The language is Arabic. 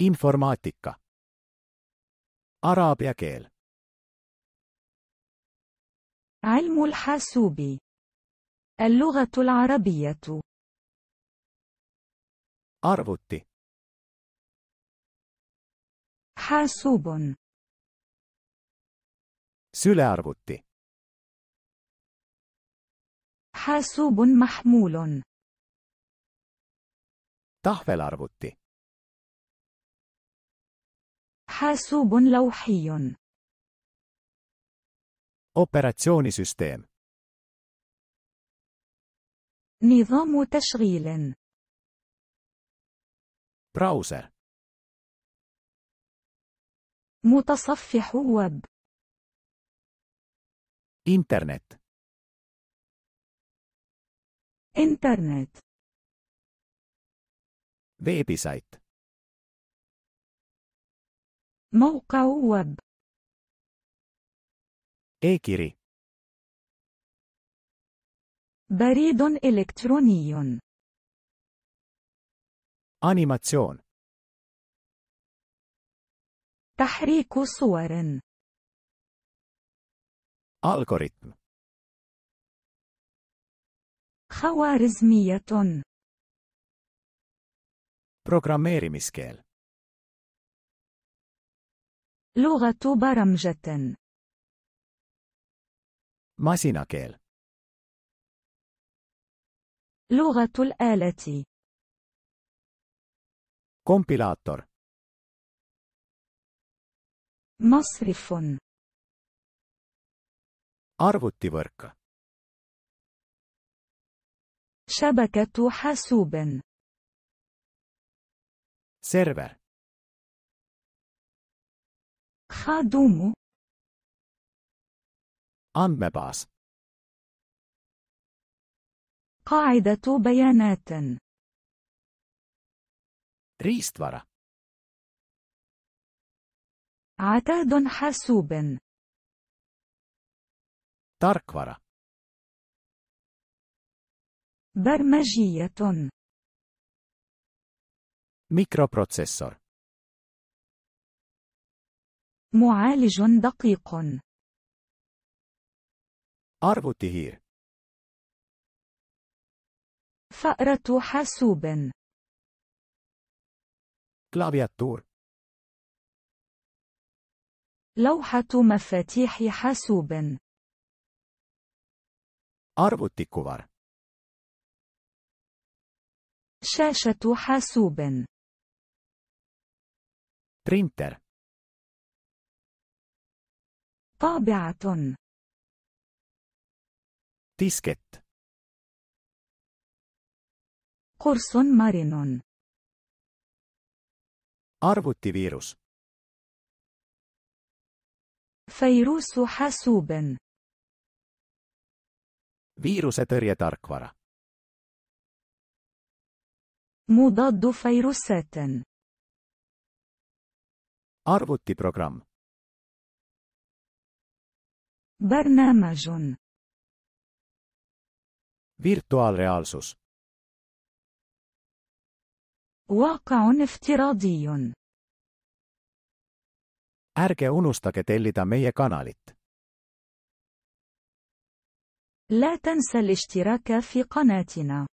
Informatikka. Arabiakiel. علم الحاسوب. اللغة العربية. Arvutti. حاسوب. Syläarvutti. حاسوب محمول. Tahvelarvutti. حاسوب لوحي Operazioni system. نظام تشغيل Browser. متصفح ويب Internet. Internet. Website. موقع ويب إيكيري بريد إلكتروني أنيماتيون تحريك صور ألغوريتم خوارزمية programmeerimiskel لغة برمجة. ماسيناكيل. لغة الآلة. كومبيلاتور. مصرف. أرفوتي ورك. شبكة حاسوب. سيرفر. Radumu. Anmebaas. قاعدة بيانات. ريستورا. عتاد حاسوب. تاركفرا. برمجية. ميكروبروسيسور. معالج دقيق Arvotehir فأرة حاسوب Klaviatur لوحة مفاتيح حاسوب Arvutikuvar شاشة حاسوب Printer طابعة تيسكت قرص مرن Arvuttivirus. فيروس حاسوب. Virusetörjetarkvara. مضاد فيروسات. Arvuttiprogram. برنامج فيرتوال ريالسوس واقع افتراضي ارك انوستاك تيليتا مي كاناليت لا تنسى الاشتراك في قناتنا